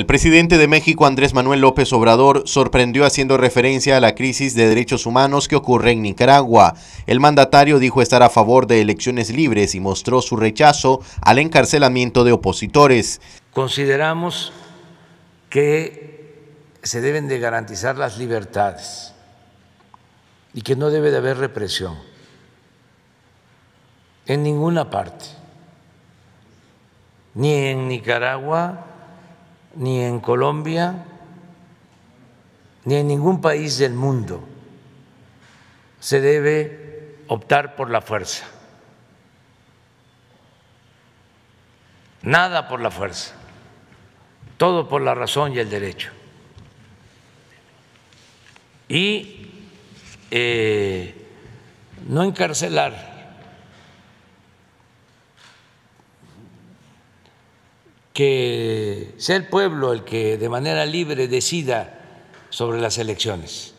El presidente de México, Andrés Manuel López Obrador, sorprendió haciendo referencia a la crisis de derechos humanos que ocurre en Nicaragua. El mandatario dijo estar a favor de elecciones libres y mostró su rechazo al encarcelamiento de opositores. Consideramos que se deben de garantizar las libertades y que no debe de haber represión en ninguna parte, ni en Nicaragua, ni en Colombia, ni en ningún país del mundo se debe optar por la fuerza. Nada por la fuerza, todo por la razón y el derecho. Y eh, no encarcelar que sea el pueblo el que de manera libre decida sobre las elecciones.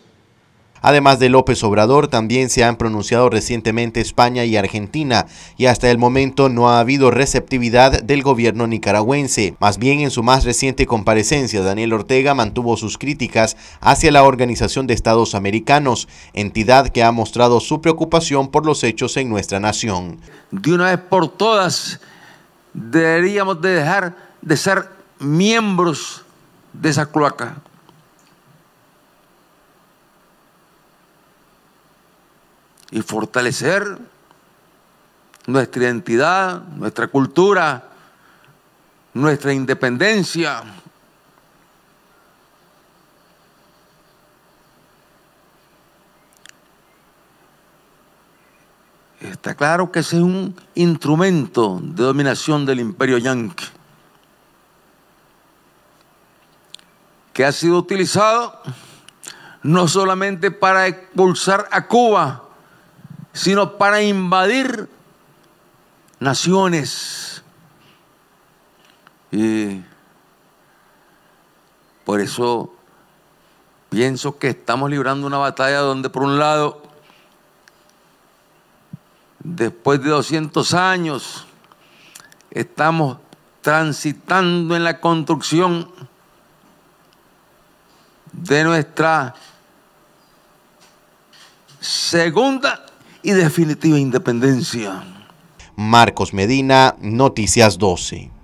Además de López Obrador, también se han pronunciado recientemente España y Argentina, y hasta el momento no ha habido receptividad del gobierno nicaragüense. Más bien, en su más reciente comparecencia, Daniel Ortega mantuvo sus críticas hacia la Organización de Estados Americanos, entidad que ha mostrado su preocupación por los hechos en nuestra nación. De una vez por todas, deberíamos de dejar de ser miembros de esa cloaca. Y fortalecer nuestra identidad, nuestra cultura, nuestra independencia. Está claro que ese es un instrumento de dominación del imperio yanqui. ha sido utilizado no solamente para expulsar a Cuba, sino para invadir naciones. Y por eso pienso que estamos librando una batalla donde por un lado, después de 200 años, estamos transitando en la construcción de nuestra segunda y definitiva independencia. Marcos Medina, Noticias 12.